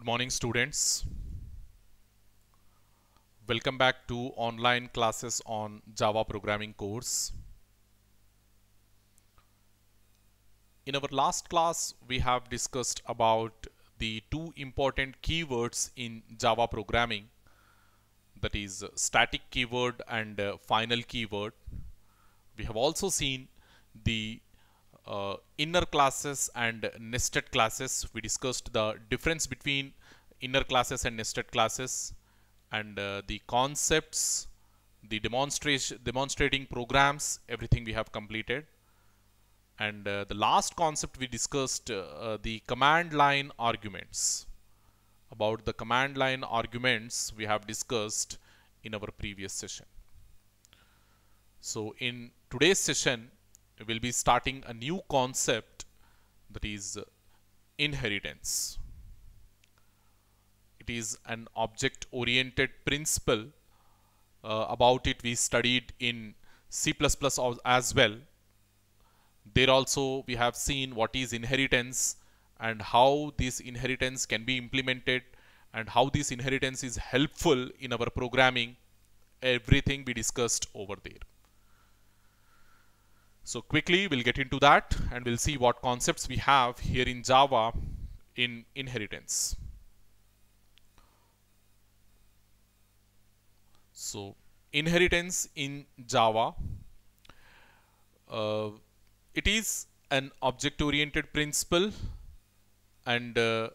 Good morning students. Welcome back to online classes on Java programming course. In our last class, we have discussed about the two important keywords in Java programming that is static keyword and uh, final keyword. We have also seen the uh, inner classes and nested classes. We discussed the difference between inner classes and nested classes and uh, the concepts, the demonstration, demonstrating programs, everything we have completed. And uh, the last concept we discussed, uh, uh, the command line arguments. About the command line arguments we have discussed in our previous session. So in today's session, we'll be starting a new concept that is inheritance. It is an object oriented principle. Uh, about it we studied in C++ as well. There also we have seen what is inheritance and how this inheritance can be implemented and how this inheritance is helpful in our programming. Everything we discussed over there. So quickly we'll get into that and we'll see what concepts we have here in Java in inheritance. So inheritance in Java, uh, it is an object oriented principle and uh,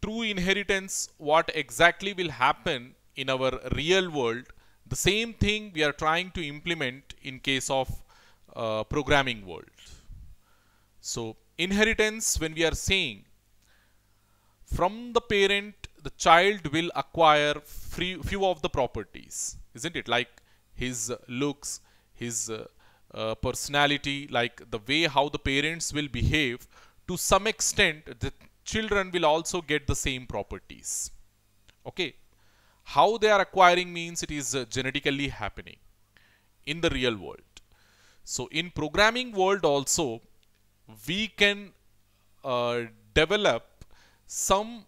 through inheritance what exactly will happen in our real world the same thing we are trying to implement in case of uh, programming world. So inheritance, when we are saying from the parent, the child will acquire free, few of the properties, isn't it? Like his uh, looks, his uh, uh, personality, like the way how the parents will behave. To some extent, the children will also get the same properties. Okay. How they are acquiring means it is uh, genetically happening in the real world. So in programming world also, we can uh, develop some,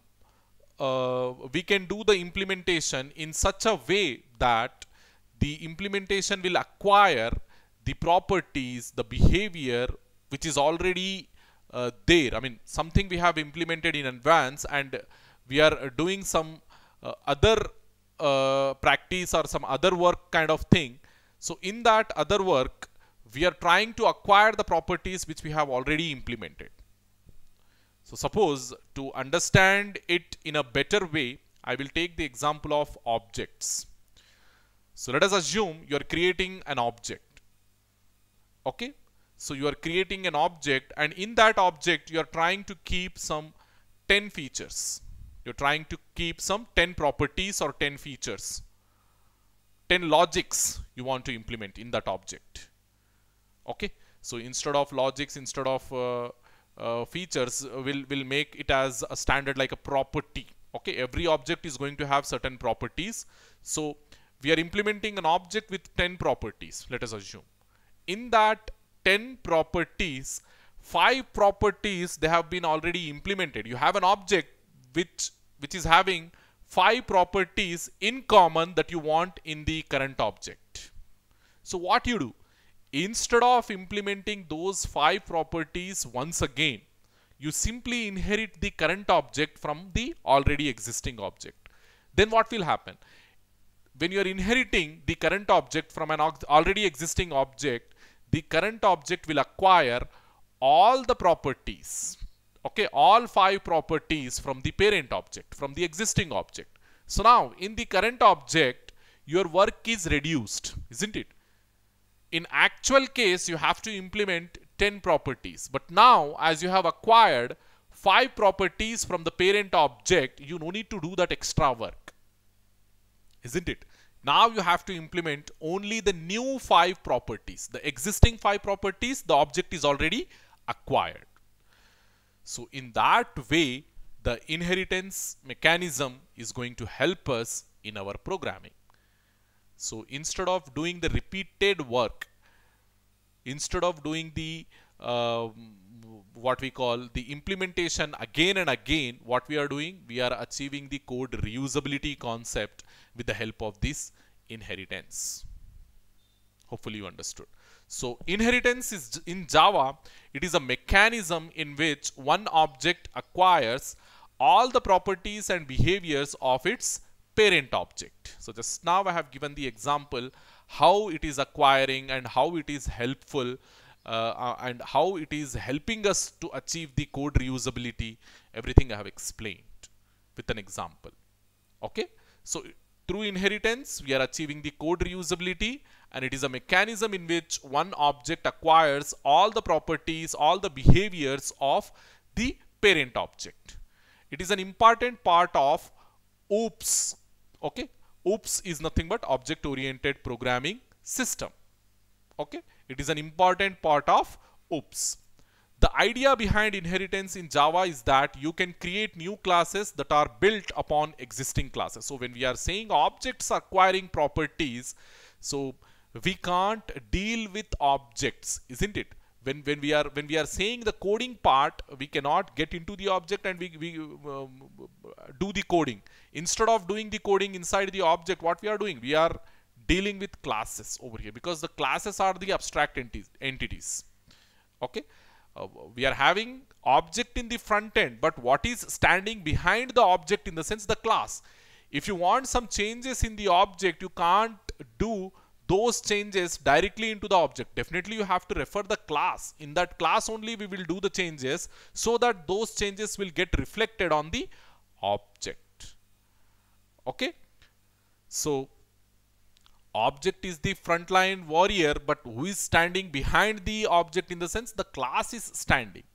uh, we can do the implementation in such a way that the implementation will acquire the properties, the behavior, which is already uh, there. I mean, something we have implemented in advance and we are doing some uh, other uh, practice or some other work kind of thing. So in that other work, we are trying to acquire the properties which we have already implemented. So suppose to understand it in a better way, I will take the example of objects. So let us assume you are creating an object. Okay. So you are creating an object and in that object you are trying to keep some 10 features. You're trying to keep some 10 properties or 10 features. 10 logics you want to implement in that object okay so instead of logics instead of uh, uh, features uh, will will make it as a standard like a property okay every object is going to have certain properties so we are implementing an object with 10 properties let us assume in that 10 properties five properties they have been already implemented you have an object which which is having five properties in common that you want in the current object so what you do Instead of implementing those five properties once again, you simply inherit the current object from the already existing object. Then what will happen? When you are inheriting the current object from an already existing object, the current object will acquire all the properties, okay, all five properties from the parent object, from the existing object. So now in the current object, your work is reduced, isn't it? in actual case you have to implement 10 properties but now as you have acquired five properties from the parent object you no need to do that extra work isn't it now you have to implement only the new five properties the existing five properties the object is already acquired so in that way the inheritance mechanism is going to help us in our programming so instead of doing the repeated work, instead of doing the uh, what we call the implementation again and again, what we are doing, we are achieving the code reusability concept with the help of this inheritance. Hopefully you understood. So inheritance is in Java, it is a mechanism in which one object acquires all the properties and behaviors of its parent object. So just now I have given the example how it is acquiring and how it is helpful uh, uh, and how it is helping us to achieve the code reusability. Everything I have explained with an example. Okay. So through inheritance, we are achieving the code reusability and it is a mechanism in which one object acquires all the properties, all the behaviors of the parent object. It is an important part of OOPS okay oops is nothing but object oriented programming system okay it is an important part of oops the idea behind inheritance in Java is that you can create new classes that are built upon existing classes. So when we are saying objects acquiring properties, so we can't deal with objects, isn't it? When, when we are when we are saying the coding part, we cannot get into the object and we, we um, do the coding. Instead of doing the coding inside the object, what we are doing? We are dealing with classes over here because the classes are the abstract entities. Okay. Uh, we are having object in the front end, but what is standing behind the object in the sense the class. If you want some changes in the object, you can't do those changes directly into the object. Definitely you have to refer the class. In that class only we will do the changes so that those changes will get reflected on the object okay so object is the frontline warrior but who is standing behind the object in the sense the class is standing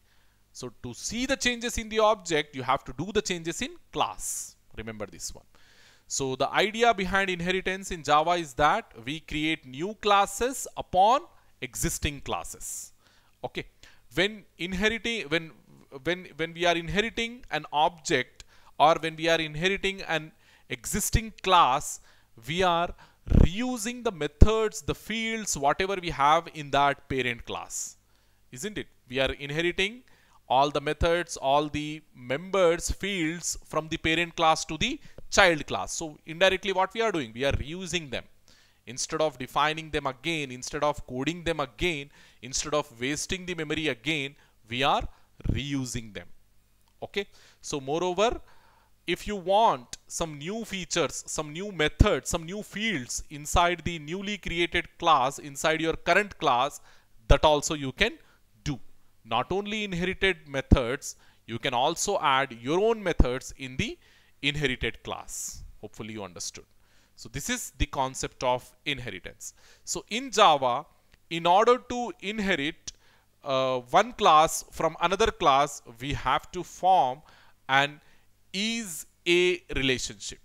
so to see the changes in the object you have to do the changes in class remember this one so the idea behind inheritance in Java is that we create new classes upon existing classes okay when inheriting when when when we are inheriting an object or when we are inheriting an existing class, we are reusing the methods, the fields, whatever we have in that parent class. Isn't it? We are inheriting all the methods, all the members, fields from the parent class to the child class. So indirectly what we are doing, we are reusing them. Instead of defining them again, instead of coding them again, instead of wasting the memory again, we are reusing them. Okay. So moreover, if you want some new features, some new methods, some new fields inside the newly created class, inside your current class, that also you can do. Not only inherited methods, you can also add your own methods in the inherited class. Hopefully you understood. So this is the concept of inheritance. So in Java, in order to inherit uh, one class from another class, we have to form an is a relationship.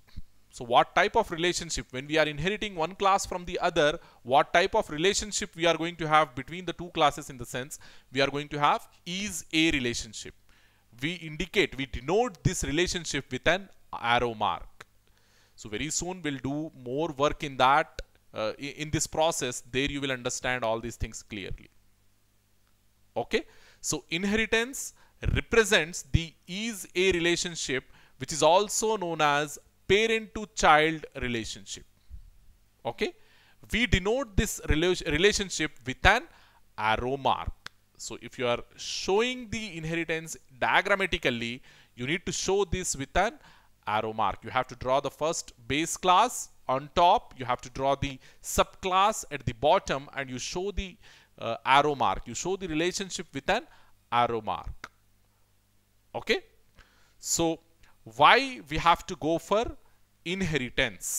So what type of relationship when we are inheriting one class from the other, what type of relationship we are going to have between the two classes in the sense we are going to have is a relationship. We indicate, we denote this relationship with an arrow mark. So very soon we'll do more work in that, uh, in this process, there you will understand all these things clearly. Okay, so inheritance represents the is a relationship which is also known as parent to child relationship. Okay. We denote this relationship with an arrow mark. So if you are showing the inheritance diagrammatically, you need to show this with an arrow mark. You have to draw the first base class on top. You have to draw the subclass at the bottom and you show the uh, arrow mark. You show the relationship with an arrow mark. Okay. So why we have to go for inheritance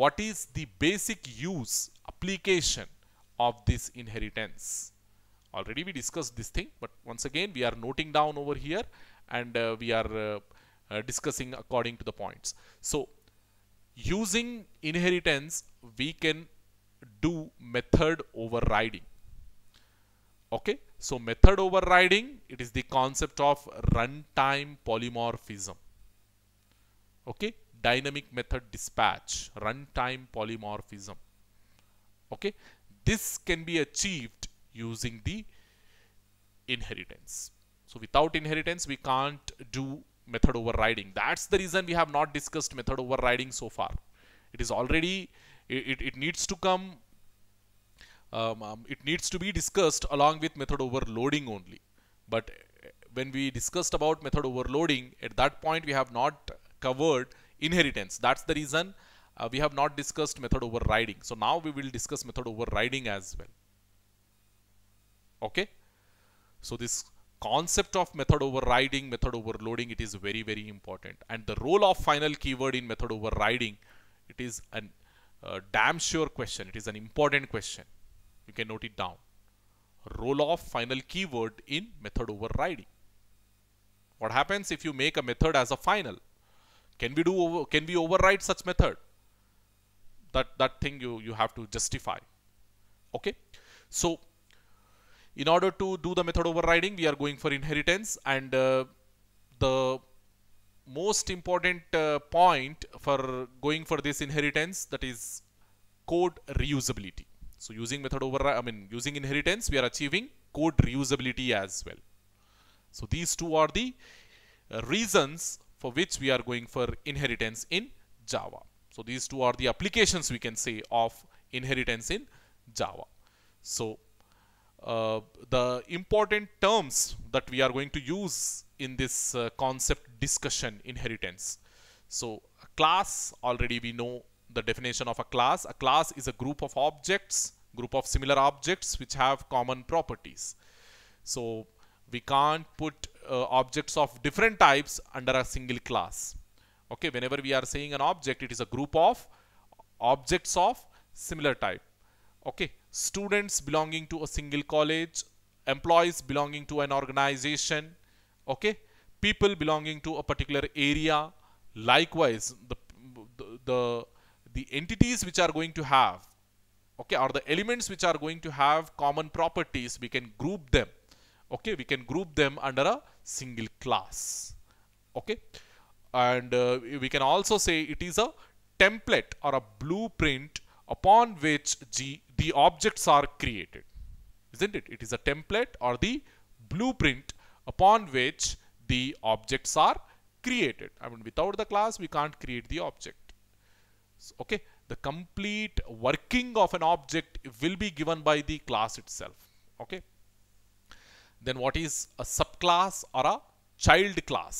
what is the basic use application of this inheritance already we discussed this thing but once again we are noting down over here and uh, we are uh, uh, discussing according to the points so using inheritance we can do method overriding okay so method overriding it is the concept of runtime polymorphism okay dynamic method dispatch runtime polymorphism okay this can be achieved using the inheritance so without inheritance we can't do method overriding that's the reason we have not discussed method overriding so far it is already it, it, it needs to come um, um, it needs to be discussed along with method overloading only. But eh, when we discussed about method overloading, at that point we have not covered inheritance. That's the reason uh, we have not discussed method overriding. So now we will discuss method overriding as well. Okay. So this concept of method overriding, method overloading, it is very, very important. And the role of final keyword in method overriding, it is a uh, damn sure question. It is an important question. You can note it down. Roll off final keyword in method overriding. What happens if you make a method as a final? Can we do over, can we override such method? That that thing you you have to justify. Okay, so in order to do the method overriding, we are going for inheritance and uh, the most important uh, point for going for this inheritance that is code reusability. So using method override, I mean using inheritance, we are achieving code reusability as well. So these two are the uh, reasons for which we are going for inheritance in Java. So these two are the applications we can say of inheritance in Java. So uh, the important terms that we are going to use in this uh, concept discussion inheritance. So class already we know the definition of a class. A class is a group of objects, group of similar objects which have common properties. So we can't put uh, objects of different types under a single class. Okay, whenever we are saying an object, it is a group of objects of similar type. Okay, students belonging to a single college, employees belonging to an organization, okay, people belonging to a particular area. Likewise, the, the, the the entities which are going to have okay or the elements which are going to have common properties we can group them okay we can group them under a single class okay and uh, we can also say it is a template or a blueprint upon which G, the objects are created isn't it it is a template or the blueprint upon which the objects are created I mean without the class we can't create the object okay the complete working of an object will be given by the class itself okay then what is a subclass or a child class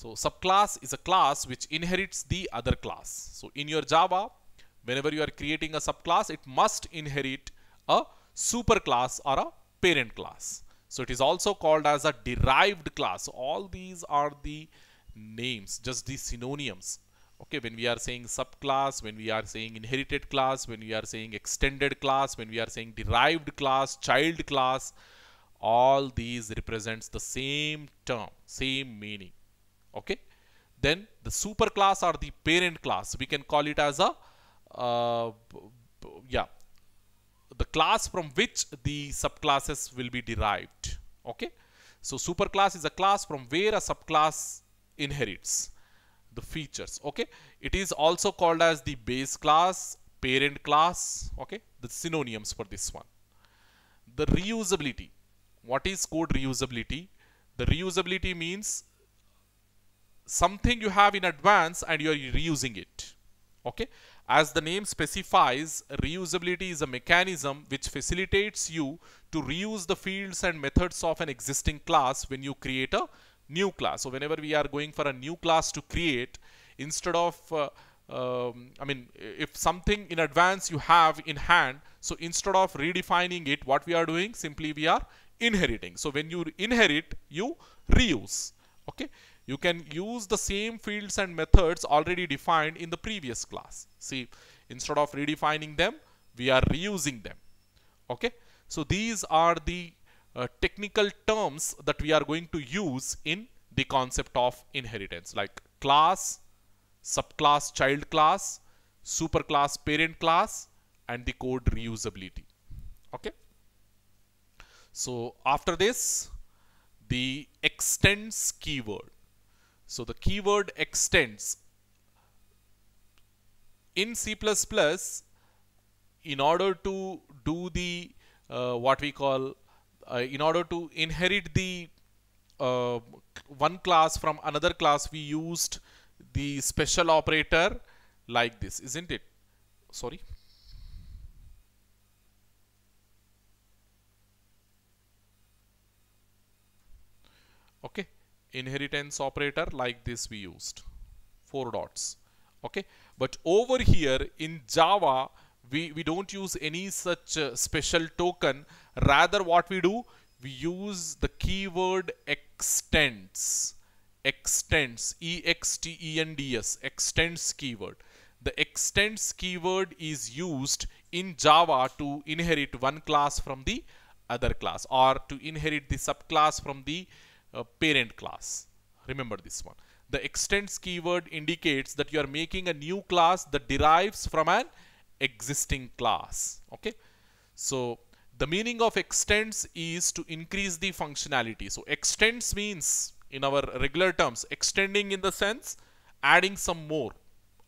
so subclass is a class which inherits the other class so in your java whenever you are creating a subclass it must inherit a superclass or a parent class so it is also called as a derived class so all these are the names just the synonyms okay when we are saying subclass when we are saying inherited class when we are saying extended class when we are saying derived class child class all these represents the same term same meaning okay then the superclass or the parent class we can call it as a uh, yeah the class from which the subclasses will be derived okay so superclass is a class from where a subclass inherits the features okay it is also called as the base class parent class okay the synonyms for this one the reusability what is code reusability the reusability means something you have in advance and you are reusing it okay as the name specifies reusability is a mechanism which facilitates you to reuse the fields and methods of an existing class when you create a new class. So whenever we are going for a new class to create, instead of, uh, um, I mean, if something in advance you have in hand, so instead of redefining it, what we are doing, simply we are inheriting. So when you inherit, you reuse, okay? You can use the same fields and methods already defined in the previous class. See, instead of redefining them, we are reusing them, okay? So these are the uh, technical terms that we are going to use in the concept of inheritance like class, subclass, child class, superclass, parent class and the code reusability. Okay. So after this, the extends keyword. So the keyword extends in C++ in order to do the uh, what we call uh, in order to inherit the uh, one class from another class we used the special operator like this isn't it sorry okay inheritance operator like this we used four dots okay but over here in java we, we don't use any such uh, special token. Rather what we do, we use the keyword extends. Extends, E-X-T-E-N-D-S, extends keyword. The extends keyword is used in Java to inherit one class from the other class or to inherit the subclass from the uh, parent class. Remember this one. The extends keyword indicates that you are making a new class that derives from an existing class okay so the meaning of extends is to increase the functionality so extends means in our regular terms extending in the sense adding some more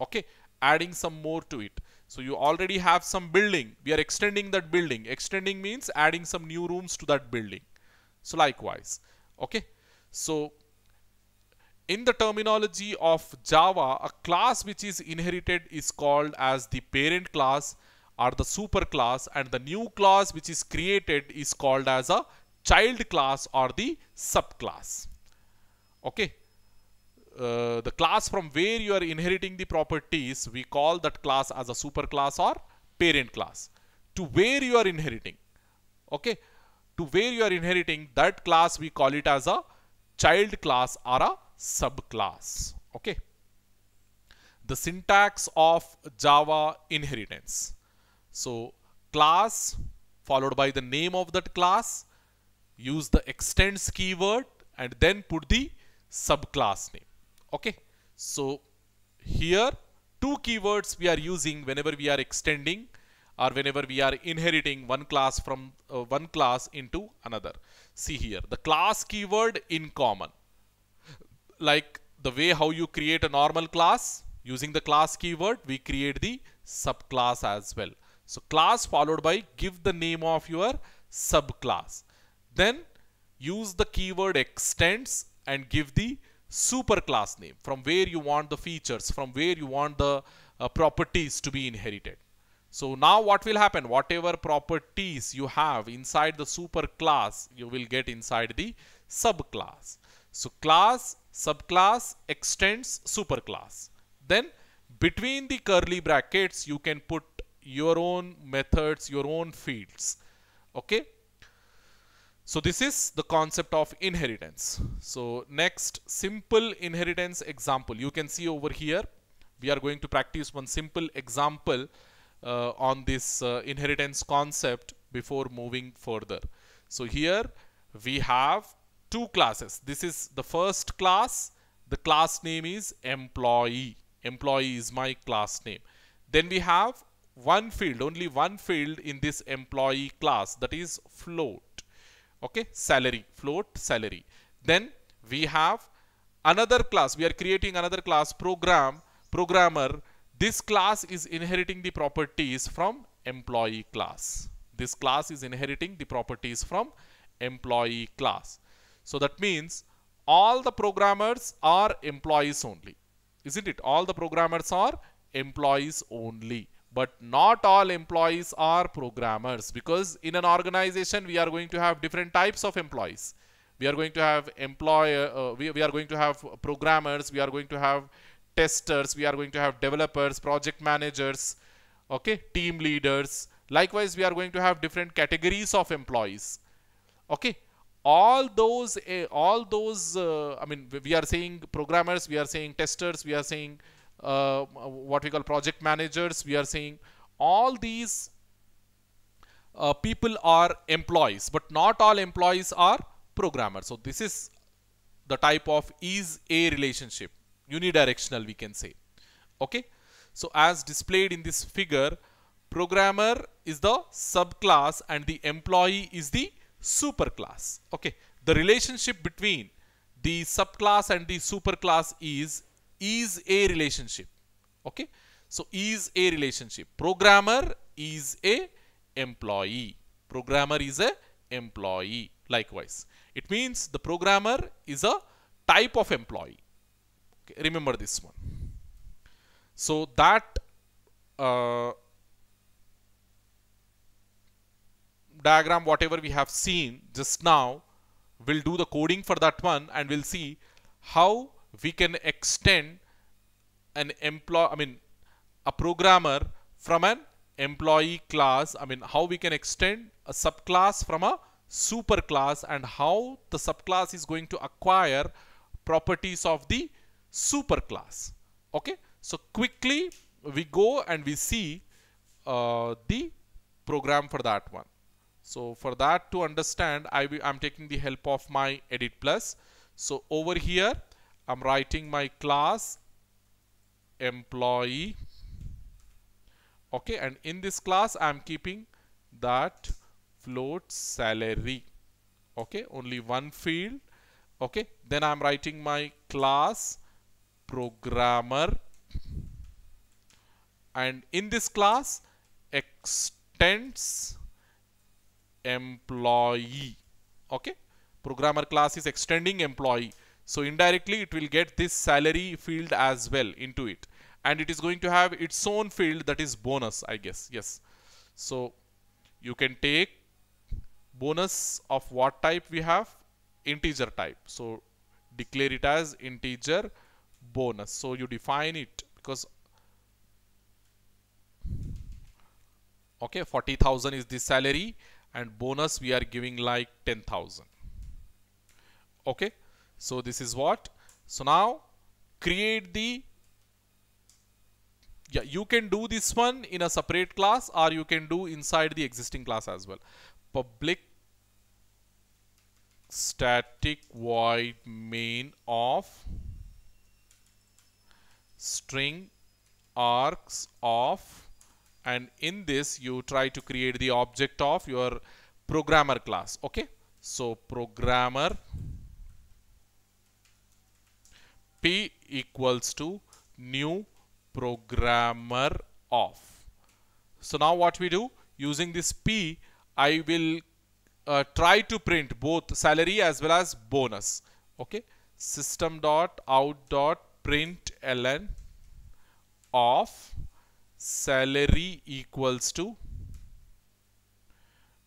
okay adding some more to it so you already have some building we are extending that building extending means adding some new rooms to that building so likewise okay so in the terminology of Java, a class which is inherited is called as the parent class or the superclass and the new class which is created is called as a child class or the subclass. Okay. Uh, the class from where you are inheriting the properties, we call that class as a superclass or parent class. To where you are inheriting, okay, to where you are inheriting that class, we call it as a child class or a subclass okay the syntax of java inheritance so class followed by the name of that class use the extends keyword and then put the subclass name okay so here two keywords we are using whenever we are extending or whenever we are inheriting one class from uh, one class into another see here the class keyword in common like the way how you create a normal class using the class keyword we create the subclass as well so class followed by give the name of your subclass then use the keyword extends and give the superclass name from where you want the features from where you want the uh, properties to be inherited so now what will happen whatever properties you have inside the superclass you will get inside the subclass so class, subclass, extends, superclass. Then between the curly brackets, you can put your own methods, your own fields. Okay. So this is the concept of inheritance. So next simple inheritance example. You can see over here, we are going to practice one simple example uh, on this uh, inheritance concept before moving further. So here we have two classes. This is the first class. The class name is employee. Employee is my class name. Then we have one field, only one field in this employee class that is float. Okay, salary, float salary. Then we have another class. We are creating another class program, programmer. This class is inheriting the properties from employee class. This class is inheriting the properties from employee class. So that means all the programmers are employees only. Isn't it? All the programmers are employees only. But not all employees are programmers because in an organization we are going to have different types of employees. We are going to have employer, uh, we, we are going to have programmers, we are going to have testers, we are going to have developers, project managers, okay, team leaders. Likewise, we are going to have different categories of employees. Okay, all those uh, all those uh, i mean we are saying programmers we are saying testers we are saying uh, what we call project managers we are saying all these uh, people are employees but not all employees are programmers so this is the type of is a relationship unidirectional we can say okay so as displayed in this figure programmer is the subclass and the employee is the superclass. Okay, the relationship between the subclass and the superclass is is a relationship. Okay, so is a relationship. Programmer is a employee. Programmer is a employee. Likewise, it means the programmer is a type of employee. Okay, remember this one. So that uh, diagram whatever we have seen just now we'll do the coding for that one and we'll see how we can extend an employee I mean a programmer from an employee class I mean how we can extend a subclass from a superclass and how the subclass is going to acquire properties of the superclass okay so quickly we go and we see uh, the program for that one so for that to understand, I am taking the help of my edit plus. So over here, I'm writing my class employee. Okay, and in this class, I'm keeping that float salary. Okay, only one field. Okay, then I'm writing my class programmer. And in this class, extends employee okay programmer class is extending employee so indirectly it will get this salary field as well into it and it is going to have its own field that is bonus I guess yes so you can take bonus of what type we have integer type so declare it as integer bonus so you define it because okay 40,000 is the salary and bonus we are giving like 10,000 okay so this is what so now create the yeah you can do this one in a separate class or you can do inside the existing class as well public static void main of string arcs of and in this you try to create the object of your programmer class okay so programmer p equals to new programmer of so now what we do using this p i will uh, try to print both salary as well as bonus okay system dot out dot print ln of salary equals to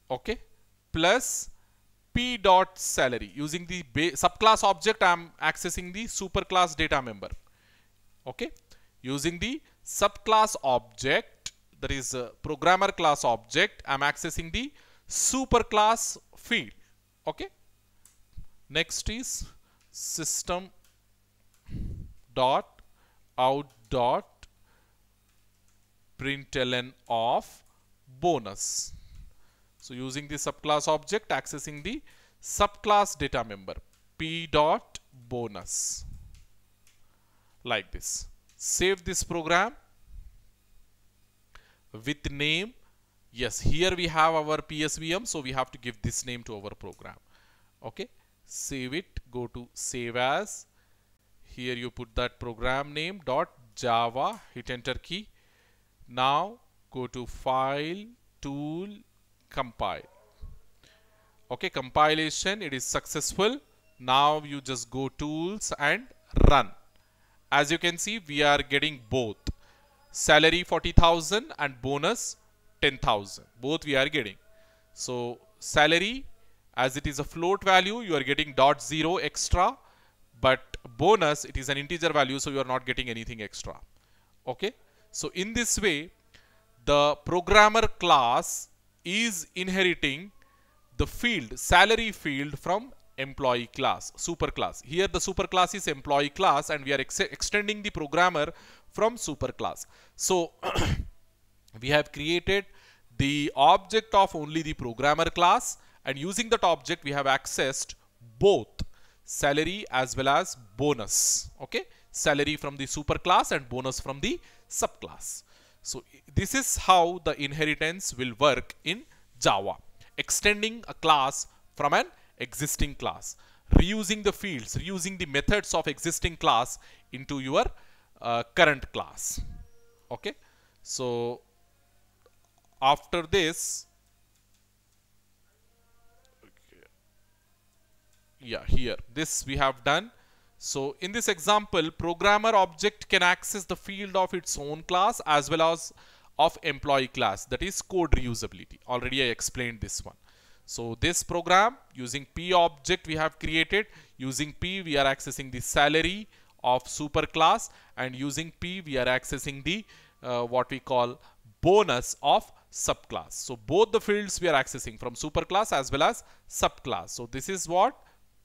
okay plus p dot salary using the subclass object i am accessing the superclass data member okay using the subclass object that is uh, programmer class object i am accessing the superclass field okay next is system dot out dot println of bonus. So using the subclass object, accessing the subclass data member p dot bonus like this. Save this program with name. Yes, here we have our PSVM, so we have to give this name to our program. Okay, save it, go to save as. Here you put that program name dot java, hit enter key now go to File, Tool, Compile. Okay, compilation, it is successful. Now you just go Tools and Run. As you can see, we are getting both. Salary 40,000 and bonus 10,000. Both we are getting. So salary, as it is a float value, you are getting dot zero extra. But bonus, it is an integer value, so you are not getting anything extra. Okay. So in this way, the programmer class is inheriting the field, salary field from employee class, superclass. Here the superclass is employee class and we are ex extending the programmer from superclass. So we have created the object of only the programmer class and using that object we have accessed both salary as well as bonus. Okay, salary from the superclass and bonus from the subclass. So this is how the inheritance will work in Java. Extending a class from an existing class. Reusing the fields, reusing the methods of existing class into your uh, current class. Okay. So after this, yeah, here, this we have done so in this example, programmer object can access the field of its own class as well as of employee class. That is code reusability. Already I explained this one. So this program using P object we have created. Using P we are accessing the salary of super class and using P we are accessing the uh, what we call bonus of subclass. So both the fields we are accessing from superclass as well as subclass. So this is what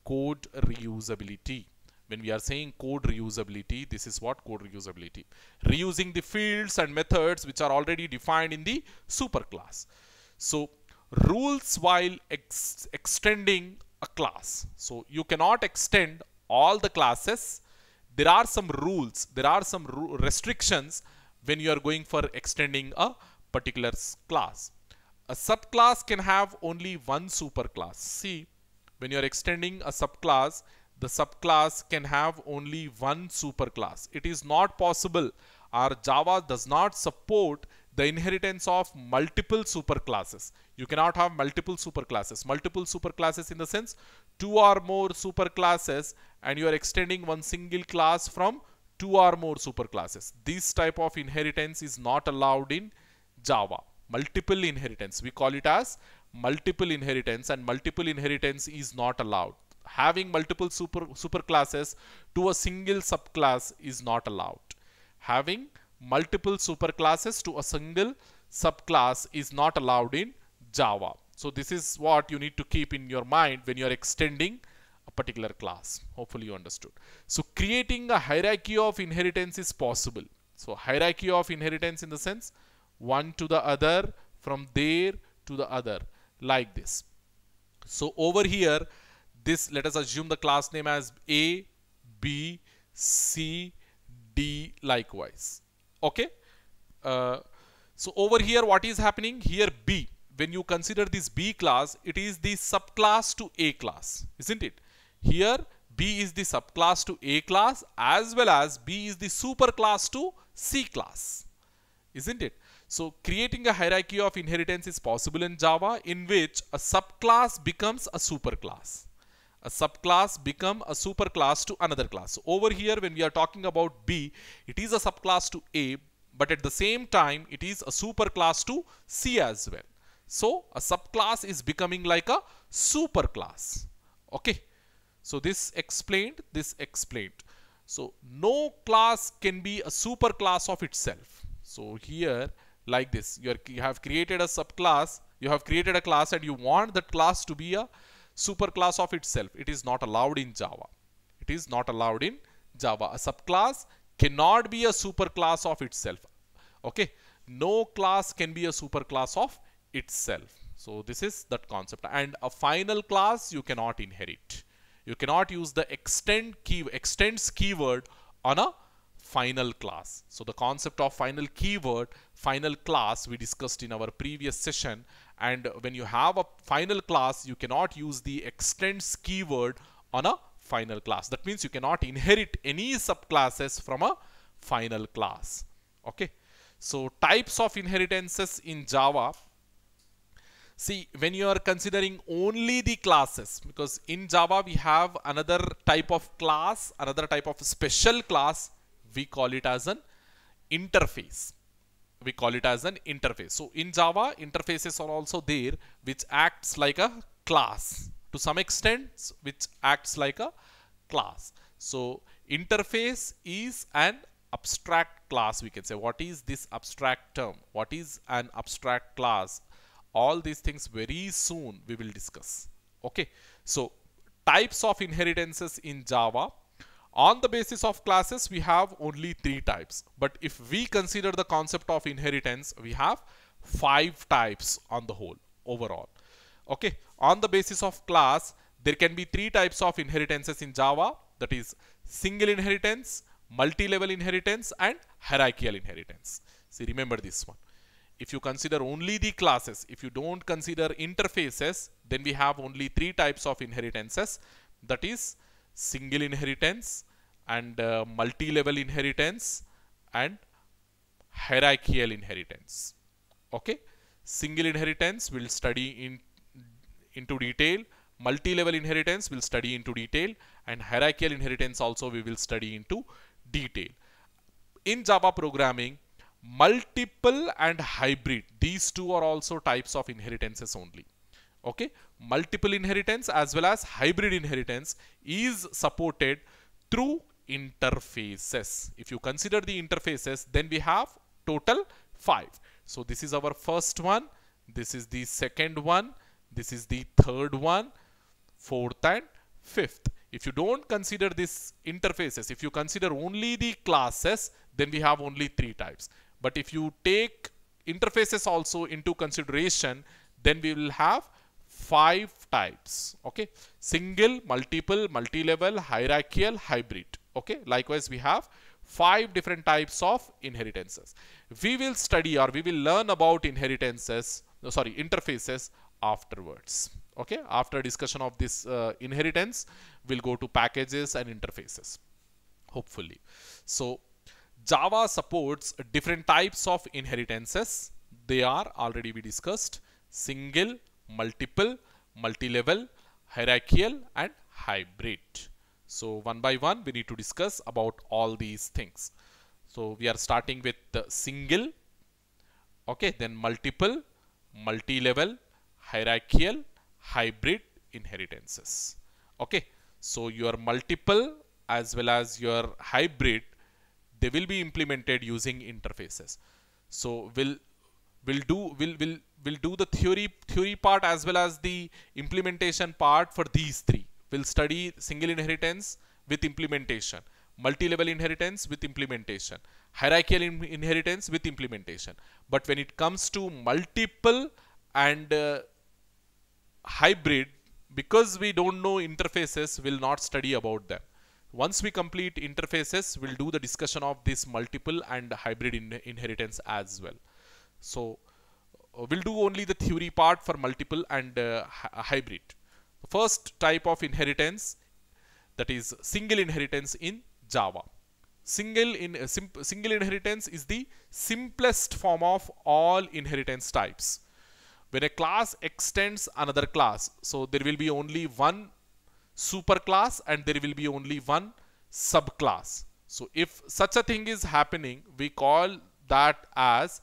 code reusability when we are saying code reusability, this is what code reusability. Reusing the fields and methods which are already defined in the superclass. So rules while ex extending a class. So you cannot extend all the classes. There are some rules, there are some restrictions when you are going for extending a particular class. A subclass can have only one superclass. See, when you are extending a subclass, the subclass can have only one superclass. It is not possible. Our Java does not support the inheritance of multiple superclasses. You cannot have multiple superclasses. Multiple superclasses in the sense two or more superclasses and you are extending one single class from two or more superclasses. This type of inheritance is not allowed in Java. Multiple inheritance. We call it as multiple inheritance and multiple inheritance is not allowed having multiple super superclasses to a single subclass is not allowed. Having multiple superclasses to a single subclass is not allowed in Java. So this is what you need to keep in your mind when you're extending a particular class. Hopefully you understood. So creating a hierarchy of inheritance is possible. So hierarchy of inheritance in the sense one to the other, from there to the other, like this. So over here, this let us assume the class name as a b c d likewise okay uh, so over here what is happening here b when you consider this b class it is the subclass to a class isn't it here b is the subclass to a class as well as b is the superclass to c class isn't it so creating a hierarchy of inheritance is possible in java in which a subclass becomes a superclass a subclass become a superclass to another class. So over here when we are talking about B, it is a subclass to A but at the same time it is a superclass to C as well. So a subclass is becoming like a superclass. Okay. So this explained, this explained. So no class can be a superclass of itself. So here like this, you, are, you have created a subclass, you have created a class and you want that class to be a superclass of itself. It is not allowed in Java. It is not allowed in Java. A subclass cannot be a superclass of itself. Okay. No class can be a superclass of itself. So this is that concept. And a final class you cannot inherit. You cannot use the extend key extends keyword on a final class. So the concept of final keyword, final class we discussed in our previous session and when you have a final class you cannot use the extends keyword on a final class. That means you cannot inherit any subclasses from a final class. Okay. So types of inheritances in Java see when you are considering only the classes because in Java we have another type of class another type of special class we call it as an interface we call it as an interface so in java interfaces are also there which acts like a class to some extent which acts like a class so interface is an abstract class we can say what is this abstract term what is an abstract class all these things very soon we will discuss okay so types of inheritances in java on the basis of classes, we have only three types. But if we consider the concept of inheritance, we have five types on the whole, overall. Okay, on the basis of class, there can be three types of inheritances in Java, that is single inheritance, multi-level inheritance, and hierarchical inheritance. See, remember this one. If you consider only the classes, if you don't consider interfaces, then we have only three types of inheritances, that is single inheritance and uh, multi-level inheritance and hierarchical inheritance. Okay, single inheritance will study in into detail, multi-level inheritance will study into detail, and hierarchical inheritance also we will study into detail. In Java programming, multiple and hybrid, these two are also types of inheritances only okay multiple inheritance as well as hybrid inheritance is supported through interfaces if you consider the interfaces then we have total five so this is our first one this is the second one this is the third one fourth and fifth if you don't consider these interfaces if you consider only the classes then we have only three types but if you take interfaces also into consideration then we will have five types okay single multiple multi-level hierarchical hybrid okay likewise we have five different types of inheritances we will study or we will learn about inheritances no, sorry interfaces afterwards okay after discussion of this uh, inheritance we'll go to packages and interfaces hopefully so java supports different types of inheritances they are already we discussed single multiple, multi-level, hierarchical and hybrid. So one by one we need to discuss about all these things. So we are starting with the single, okay, then multiple, multi-level, hierarchical, hybrid inheritances. Okay, so your multiple as well as your hybrid, they will be implemented using interfaces. So we'll, we'll do, we'll, we'll We'll do the theory, theory part as well as the implementation part for these three. We'll study single inheritance with implementation, multi-level inheritance with implementation, hierarchical in inheritance with implementation. But when it comes to multiple and uh, hybrid, because we don't know interfaces, we'll not study about them. Once we complete interfaces, we'll do the discussion of this multiple and hybrid in inheritance as well. So uh, we'll do only the theory part for multiple and uh, uh, hybrid. The first type of inheritance that is single inheritance in Java. Single, in, uh, single inheritance is the simplest form of all inheritance types. When a class extends another class, so there will be only one superclass and there will be only one subclass. So if such a thing is happening, we call that as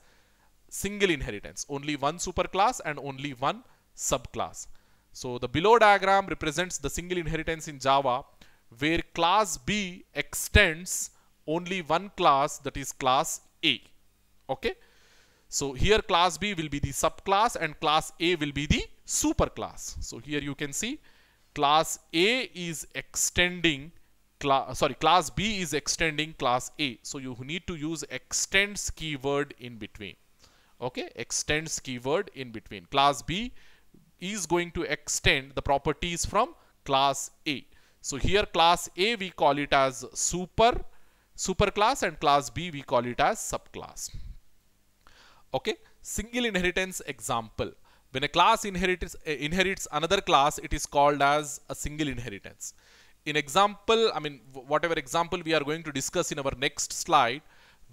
single inheritance, only one superclass and only one subclass. So the below diagram represents the single inheritance in Java where class B extends only one class that is class A. Okay. So here class B will be the subclass and class A will be the superclass. So here you can see class A is extending class sorry class B is extending class A. So you need to use extends keyword in between okay extends keyword in between class B is going to extend the properties from class A so here class A we call it as super superclass and class B we call it as subclass okay single inheritance example when a class inherits uh, inherits another class it is called as a single inheritance in example I mean whatever example we are going to discuss in our next slide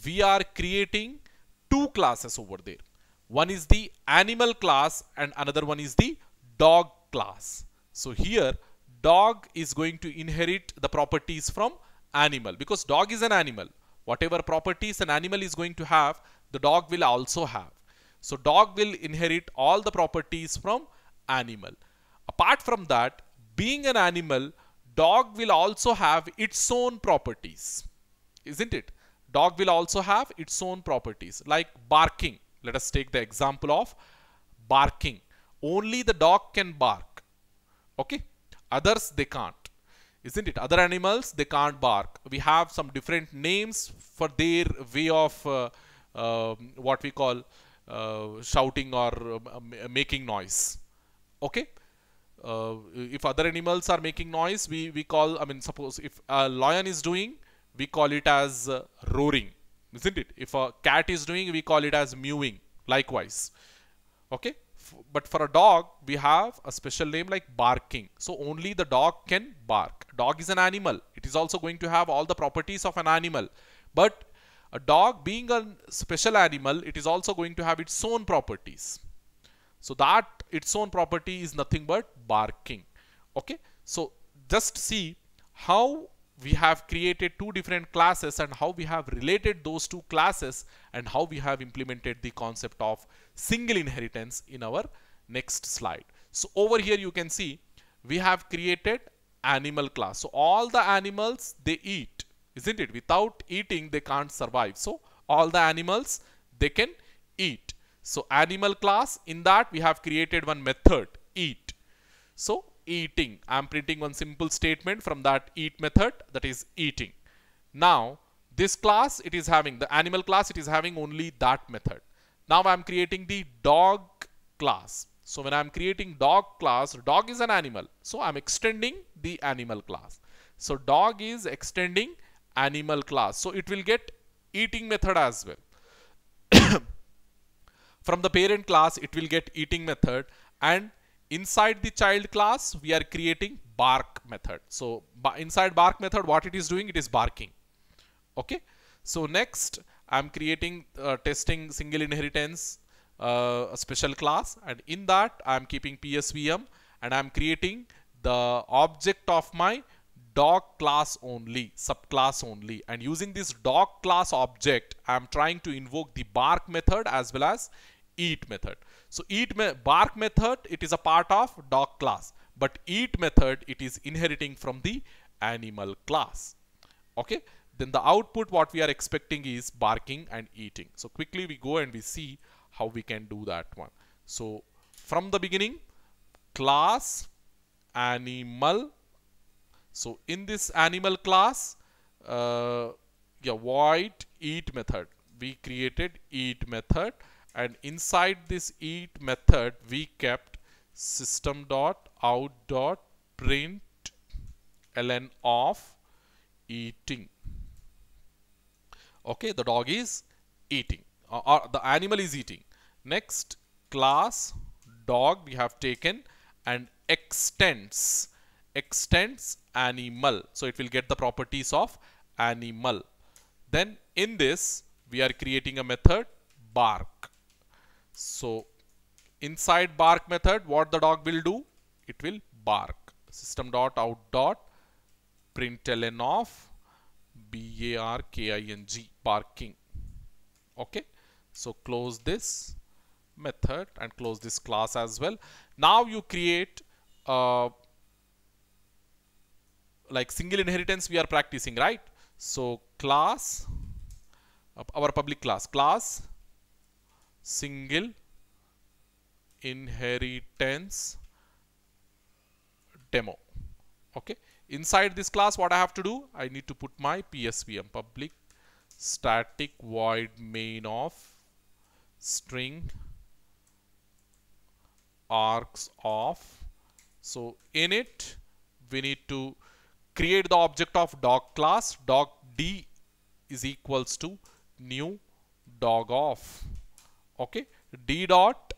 we are creating two classes over there. One is the animal class and another one is the dog class. So here dog is going to inherit the properties from animal because dog is an animal. Whatever properties an animal is going to have, the dog will also have. So dog will inherit all the properties from animal. Apart from that, being an animal, dog will also have its own properties. Isn't it? Dog will also have its own properties like barking. Let us take the example of barking. Only the dog can bark. Okay. Others, they can't. Isn't it? Other animals, they can't bark. We have some different names for their way of uh, uh, what we call uh, shouting or um, making noise. Okay. Uh, if other animals are making noise we we call i mean suppose if a lion is doing we call it as uh, roaring, isn't it? If a cat is doing, we call it as mewing, likewise. Okay, F but for a dog, we have a special name like barking. So only the dog can bark. Dog is an animal. It is also going to have all the properties of an animal. But a dog being a special animal, it is also going to have its own properties. So that its own property is nothing but barking. Okay. So just see how we have created two different classes and how we have related those two classes and how we have implemented the concept of single inheritance in our next slide. So over here you can see we have created animal class. So all the animals they eat isn't it? Without eating they can't survive. So all the animals they can eat. So animal class in that we have created one method eat. So eating. I'm printing one simple statement from that eat method that is eating. Now this class it is having the animal class it is having only that method. Now I'm creating the dog class. So when I'm creating dog class dog is an animal. So I'm extending the animal class. So dog is extending animal class. So it will get eating method as well. from the parent class it will get eating method and inside the child class, we are creating bark method. So inside bark method, what it is doing, it is barking. Okay. So next, I'm creating uh, testing single inheritance uh, a special class, and in that I'm keeping PSVM, and I'm creating the object of my dog class only, subclass only. And using this dog class object, I'm trying to invoke the bark method as well as eat method. So eat me bark method, it is a part of dog class. But eat method, it is inheriting from the animal class. Okay. Then the output what we are expecting is barking and eating. So quickly we go and we see how we can do that one. So from the beginning, class, animal. So in this animal class, uh, yeah, void eat method. We created eat method and inside this eat method we kept system dot out dot print ln of eating okay the dog is eating or, or the animal is eating next class dog we have taken and extends extends animal so it will get the properties of animal then in this we are creating a method bark so inside bark method, what the dog will do? It will bark. System dot out dot println of B-A-R-K-I-N-G, barking. Okay. So close this method and close this class as well. Now you create a uh, like single inheritance we are practicing, right? So class, uh, our public class, class single inheritance demo okay inside this class what I have to do I need to put my PSVM public static void main of string arcs of so in it we need to create the object of dog class dog d is equals to new dog of okay d dot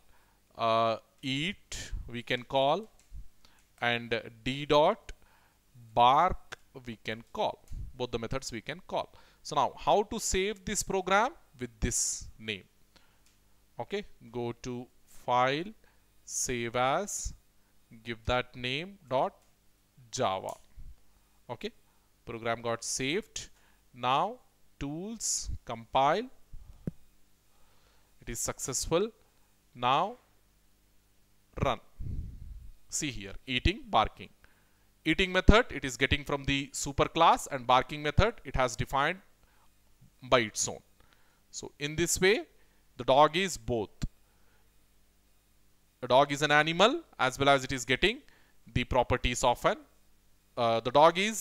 uh, eat we can call and d dot bark we can call both the methods we can call so now how to save this program with this name okay go to file save as give that name dot java okay program got saved now tools compile it is successful now run see here eating barking eating method it is getting from the superclass and barking method it has defined by its own so in this way the dog is both a dog is an animal as well as it is getting the properties of an uh, the dog is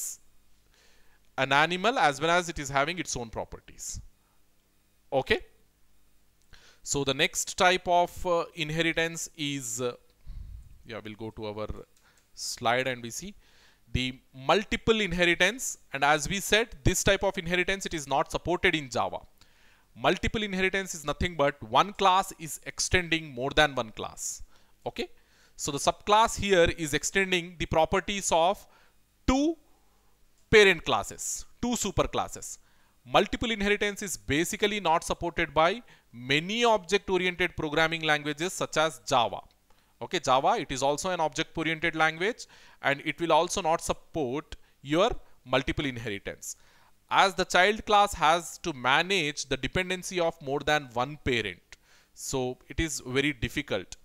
an animal as well as it is having its own properties okay so the next type of uh, inheritance is, uh, yeah, we'll go to our slide and we see the multiple inheritance. And as we said, this type of inheritance, it is not supported in Java. Multiple inheritance is nothing but one class is extending more than one class. Okay. So the subclass here is extending the properties of two parent classes, two super classes. Multiple inheritance is basically not supported by many object-oriented programming languages such as Java. Okay, Java, it is also an object-oriented language and it will also not support your multiple inheritance. As the child class has to manage the dependency of more than one parent. So it is very difficult.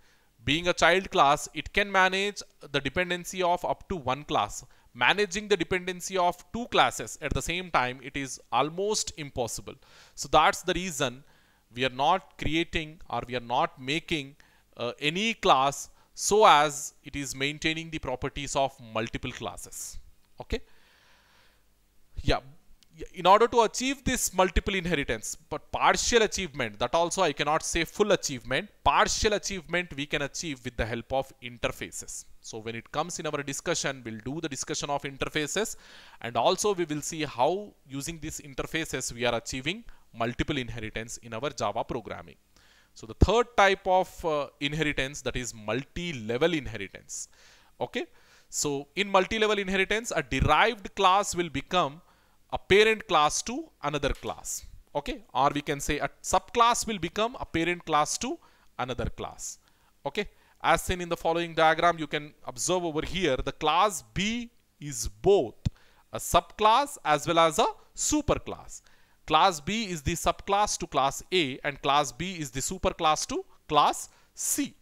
Being a child class, it can manage the dependency of up to one class. Managing the dependency of two classes at the same time, it is almost impossible. So that's the reason we are not creating or we are not making uh, any class so as it is maintaining the properties of multiple classes. Okay. Yeah. In order to achieve this multiple inheritance, but partial achievement, that also I cannot say full achievement, partial achievement we can achieve with the help of interfaces. So when it comes in our discussion, we'll do the discussion of interfaces and also we will see how using these interfaces we are achieving multiple inheritance in our Java programming. So the third type of uh, inheritance that is multi-level inheritance. Okay. So in multi-level inheritance, a derived class will become a parent class to another class. Okay. Or we can say a subclass will become a parent class to another class. Okay. As seen in the following diagram, you can observe over here, the class B is both a subclass as well as a superclass. Class B is the subclass to class A and class B is the superclass to class C.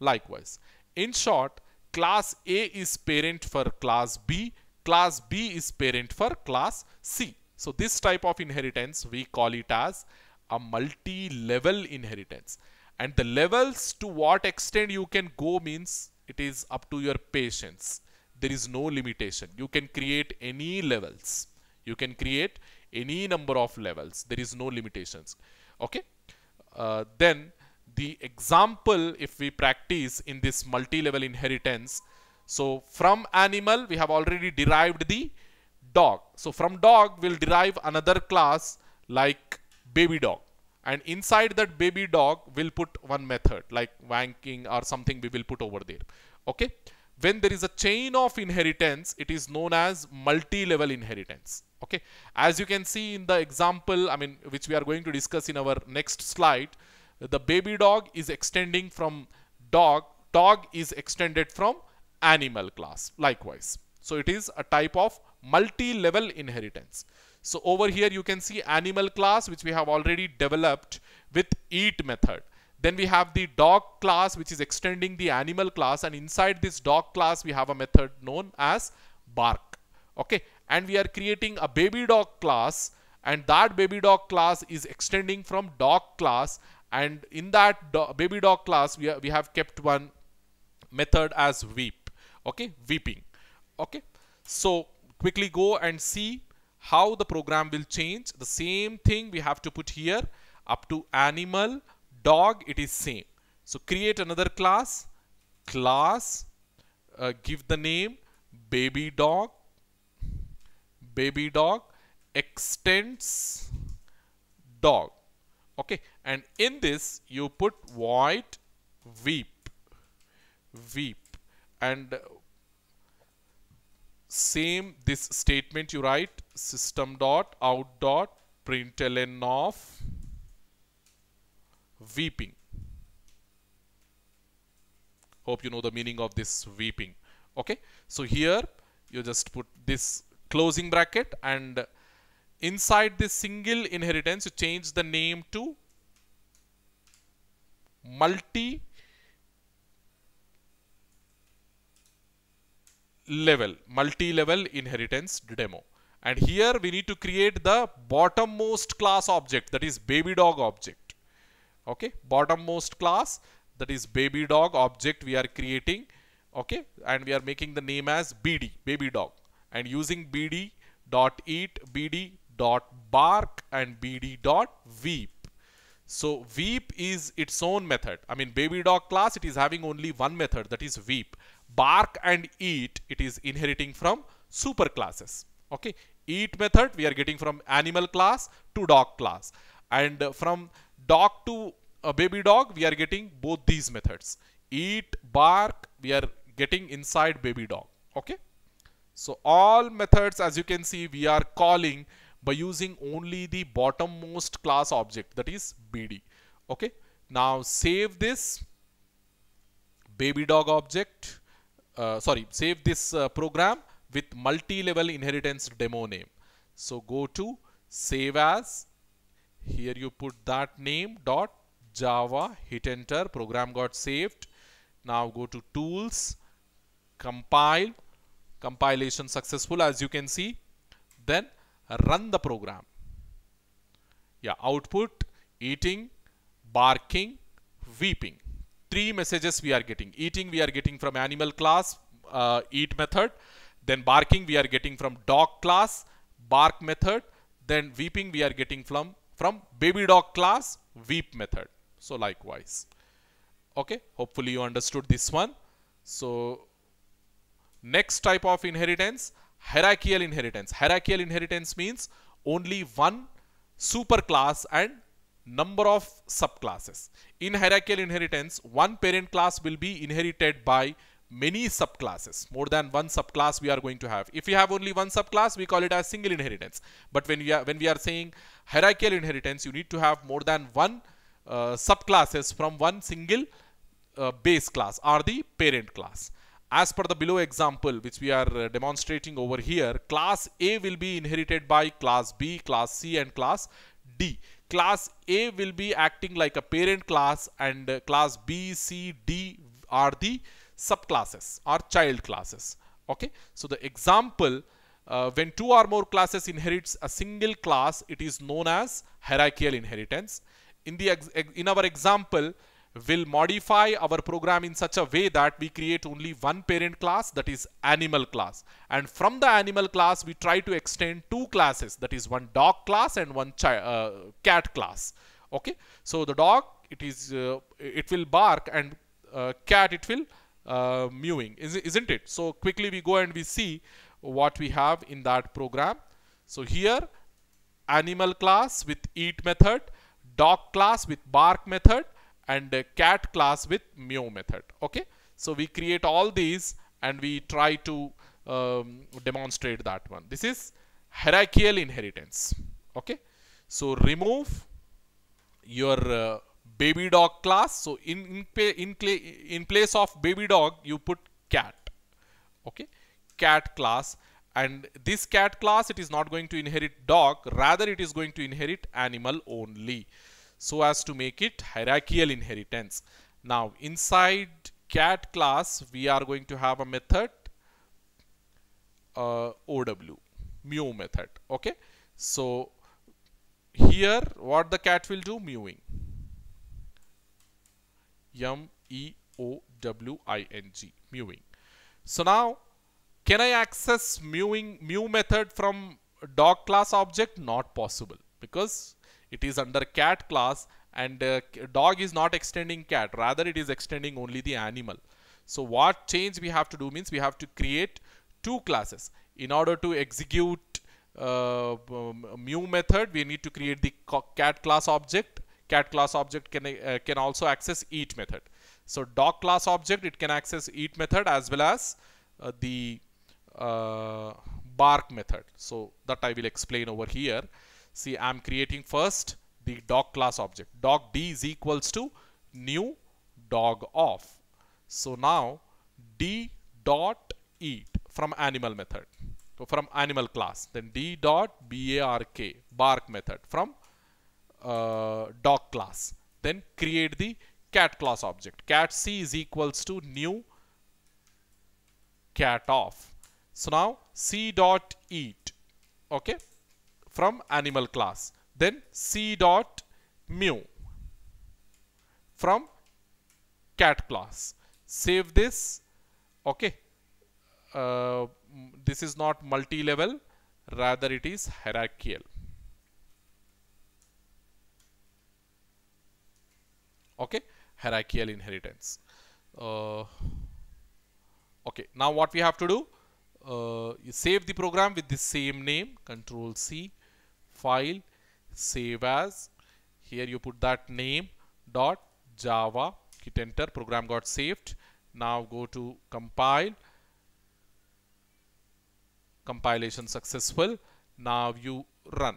Likewise, in short, class A is parent for class B, class B is parent for class C. So this type of inheritance, we call it as a multi-level inheritance. And the levels to what extent you can go means it is up to your patience. There is no limitation. You can create any levels. You can create any number of levels there is no limitations okay uh, then the example if we practice in this multi-level inheritance so from animal we have already derived the dog so from dog we'll derive another class like baby dog and inside that baby dog we'll put one method like wanking or something we will put over there okay when there is a chain of inheritance it is known as multi-level inheritance okay as you can see in the example i mean which we are going to discuss in our next slide the baby dog is extending from dog dog is extended from animal class likewise so it is a type of multi-level inheritance so over here you can see animal class which we have already developed with eat method then we have the dog class which is extending the animal class and inside this dog class we have a method known as bark okay and we are creating a baby dog class and that baby dog class is extending from dog class and in that do baby dog class we, we have kept one method as weep okay weeping okay so quickly go and see how the program will change the same thing we have to put here up to animal dog it is same so create another class class uh, give the name baby dog baby dog extends dog okay and in this you put void weep weep and same this statement you write system dot out dot println of weeping hope you know the meaning of this weeping okay so here you just put this closing bracket and inside this single inheritance you change the name to multi level multi-level inheritance demo and here we need to create the bottommost class object that is baby dog object okay bottommost class that is baby dog object we are creating okay and we are making the name as bd baby dog and using bd dot eat bd dot bark and bd dot weep so weep is its own method i mean baby dog class it is having only one method that is weep bark and eat it is inheriting from super classes okay eat method we are getting from animal class to dog class and from dog to a baby dog we are getting both these methods eat bark we are getting inside baby dog okay so all methods as you can see we are calling by using only the bottommost class object that is BD. Okay. Now save this baby dog object, uh, sorry, save this uh, program with multi-level inheritance demo name. So go to save as, here you put that name dot java, hit enter, program got saved. Now go to tools, compile, compilation successful as you can see then run the program yeah output eating barking weeping three messages we are getting eating we are getting from animal class uh, eat method then barking we are getting from dog class bark method then weeping we are getting from from baby dog class weep method so likewise okay hopefully you understood this one so Next type of inheritance, hierarchical inheritance. Hierarchical inheritance means only one superclass and number of subclasses. In hierarchical inheritance, one parent class will be inherited by many subclasses. More than one subclass we are going to have. If we have only one subclass, we call it as single inheritance. But when we are, when we are saying hierarchical inheritance, you need to have more than one uh, subclasses from one single uh, base class or the parent class as per the below example which we are uh, demonstrating over here class A will be inherited by class B class C and class D class A will be acting like a parent class and uh, class B C D are the subclasses or child classes okay so the example uh, when two or more classes inherits a single class it is known as hierarchical inheritance in the in our example will modify our program in such a way that we create only one parent class that is animal class and from the animal class we try to extend two classes that is one dog class and one uh, cat class okay so the dog it is uh, it will bark and uh, cat it will uh, mewing isn't it so quickly we go and we see what we have in that program so here animal class with eat method dog class with bark method and cat class with mu method. Okay, so we create all these and we try to um, demonstrate that one. This is hierarchical inheritance. Okay, so remove your uh, baby dog class. So in in, in in place of baby dog, you put cat. Okay, cat class and this cat class it is not going to inherit dog rather it is going to inherit animal only so as to make it hierarchical inheritance. Now inside cat class, we are going to have a method uh, OW, mu method. Okay. So here what the cat will do mewing. M E O W I N G mewing. So now can I access mewing mu method from dog class object? Not possible because it is under cat class and uh, dog is not extending cat. Rather, it is extending only the animal. So what change we have to do means we have to create two classes. In order to execute uh, mu method, we need to create the cat class object. Cat class object can, uh, can also access eat method. So dog class object, it can access eat method as well as uh, the uh, bark method. So that I will explain over here. See, I'm creating first the dog class object. Dog D is equals to new dog of. So now D dot eat from animal method. So from animal class. Then D dot B A R K bark method from uh, dog class. Then create the cat class object. Cat C is equals to new cat of. So now C dot eat. Okay from animal class. Then c dot mu from cat class. Save this. Okay. Uh, this is not multi-level. Rather it is hierarchical. Okay. Hierarchical inheritance. Uh, okay. Now what we have to do? Uh, you save the program with the same name. Control C file save as here you put that name dot java hit enter program got saved now go to compile compilation successful now you run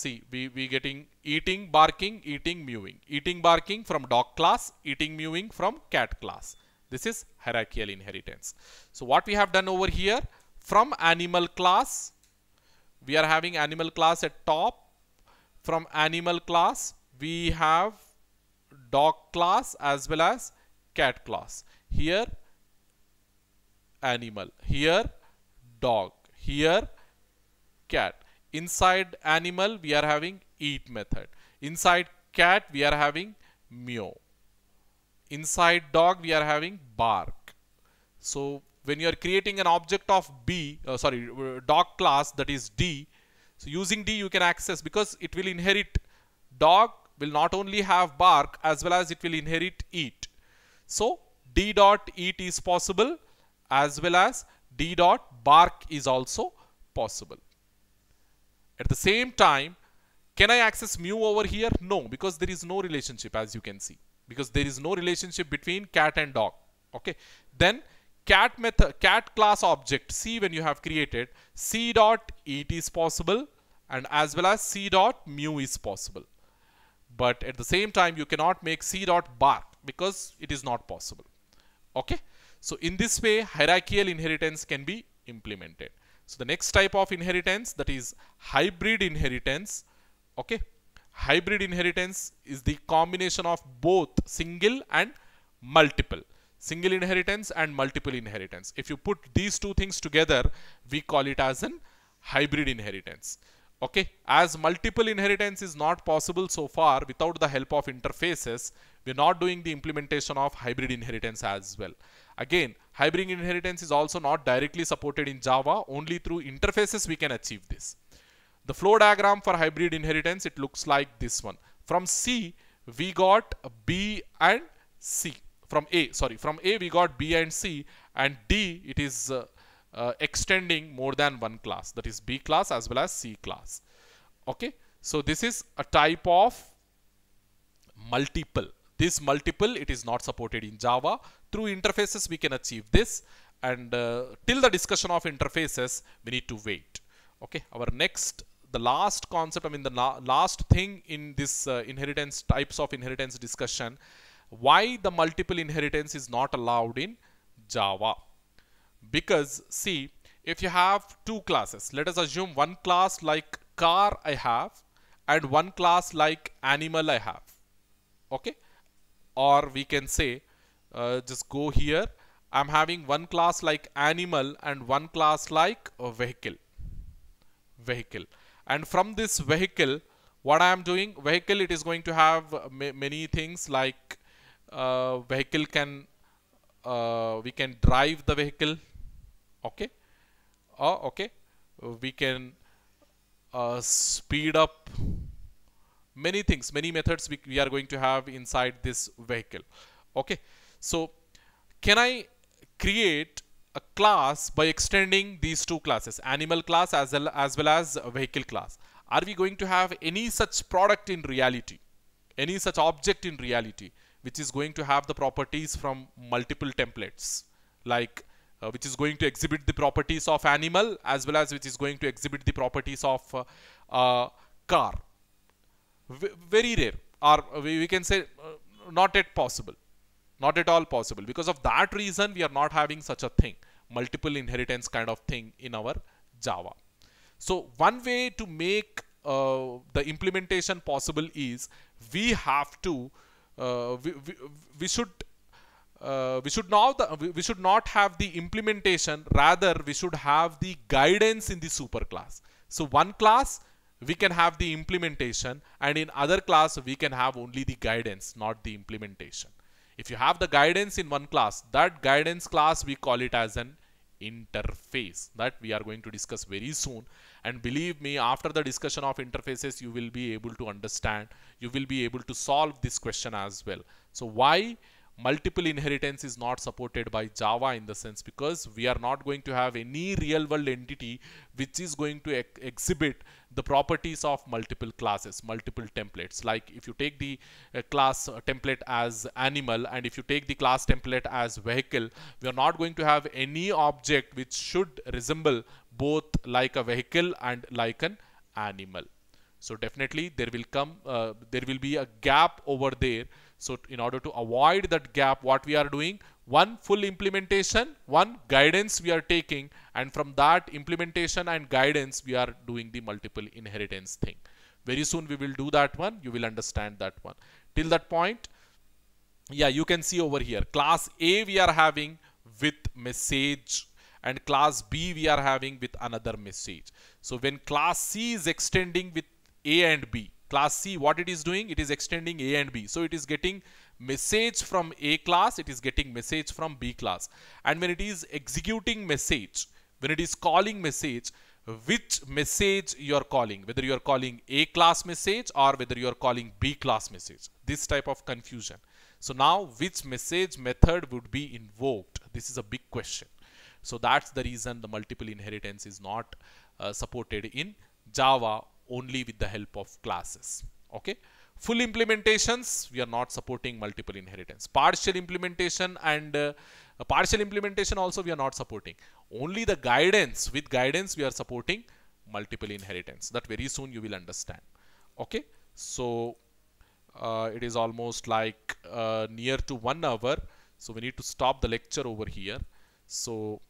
see we we getting eating barking eating mewing eating barking from dog class eating mewing from cat class this is hierarchical inheritance so what we have done over here from animal class we are having animal class at top from animal class we have dog class as well as cat class here animal here dog here cat inside animal we are having eat method inside cat we are having meow inside dog we are having bark so when you are creating an object of B, uh, sorry, uh, dog class that is D, so using D you can access because it will inherit dog will not only have bark as well as it will inherit eat. So D dot eat is possible as well as D dot bark is also possible. At the same time, can I access mu over here? No, because there is no relationship as you can see because there is no relationship between cat and dog. Okay, then cat method cat class object c when you have created c dot it is possible and as well as c dot mu is possible but at the same time you cannot make c dot bark because it is not possible okay so in this way hierarchical inheritance can be implemented so the next type of inheritance that is hybrid inheritance okay hybrid inheritance is the combination of both single and multiple single inheritance and multiple inheritance. If you put these two things together, we call it as an hybrid inheritance. Okay, as multiple inheritance is not possible so far without the help of interfaces, we're not doing the implementation of hybrid inheritance as well. Again, hybrid inheritance is also not directly supported in Java, only through interfaces we can achieve this. The flow diagram for hybrid inheritance, it looks like this one. From C, we got B and C from A, sorry, from A we got B and C and D it is uh, uh, extending more than one class that is B class as well as C class. Okay, so this is a type of multiple. This multiple it is not supported in Java. Through interfaces we can achieve this and uh, till the discussion of interfaces we need to wait. Okay, our next the last concept, I mean the la last thing in this uh, inheritance types of inheritance discussion why the multiple inheritance is not allowed in Java. Because see, if you have two classes, let us assume one class like car I have and one class like animal I have. Okay. Or we can say, uh, just go here. I'm having one class like animal and one class like vehicle. Vehicle. And from this vehicle, what I am doing, vehicle, it is going to have many things like uh, vehicle can uh, we can drive the vehicle okay oh, okay we can uh, speed up many things many methods we, we are going to have inside this vehicle okay so can I create a class by extending these two classes animal class as well as, well as vehicle class are we going to have any such product in reality any such object in reality which is going to have the properties from multiple templates like uh, which is going to exhibit the properties of animal as well as which is going to exhibit the properties of uh, uh, car v very rare or uh, we, we can say uh, not yet possible not at all possible because of that reason we are not having such a thing multiple inheritance kind of thing in our java so one way to make uh, the implementation possible is we have to uh, we, we, we should uh, we should now the, we should not have the implementation rather we should have the guidance in the superclass so one class we can have the implementation and in other class we can have only the guidance not the implementation if you have the guidance in one class that guidance class we call it as an interface that we are going to discuss very soon and believe me after the discussion of interfaces you will be able to understand you will be able to solve this question as well so why multiple inheritance is not supported by Java in the sense because we are not going to have any real world entity which is going to ex exhibit the properties of multiple classes, multiple templates. Like if you take the uh, class uh, template as animal and if you take the class template as vehicle, we are not going to have any object which should resemble both like a vehicle and like an animal. So definitely there will come, uh, there will be a gap over there so in order to avoid that gap, what we are doing, one full implementation, one guidance we are taking, and from that implementation and guidance, we are doing the multiple inheritance thing. Very soon we will do that one. You will understand that one. Till that point, yeah, you can see over here, class A we are having with message and class B we are having with another message. So when class C is extending with A and B, class C what it is doing it is extending A and B so it is getting message from A class it is getting message from B class and when it is executing message when it is calling message which message you are calling whether you are calling A class message or whether you are calling B class message this type of confusion so now which message method would be invoked this is a big question so that's the reason the multiple inheritance is not uh, supported in Java only with the help of classes. Okay. Full implementations, we are not supporting multiple inheritance. Partial implementation and uh, partial implementation also we are not supporting. Only the guidance, with guidance we are supporting multiple inheritance. That very soon you will understand. Okay. So uh, it is almost like uh, near to one hour. So we need to stop the lecture over here. So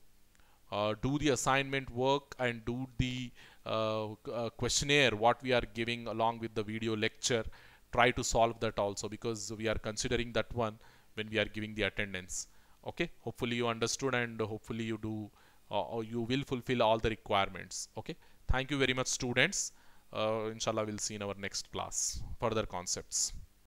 uh, do the assignment work and do the uh, uh, questionnaire what we are giving along with the video lecture try to solve that also because we are considering that one when we are giving the attendance okay hopefully you understood and hopefully you do uh, or you will fulfill all the requirements okay thank you very much students uh, inshallah we'll see in our next class further concepts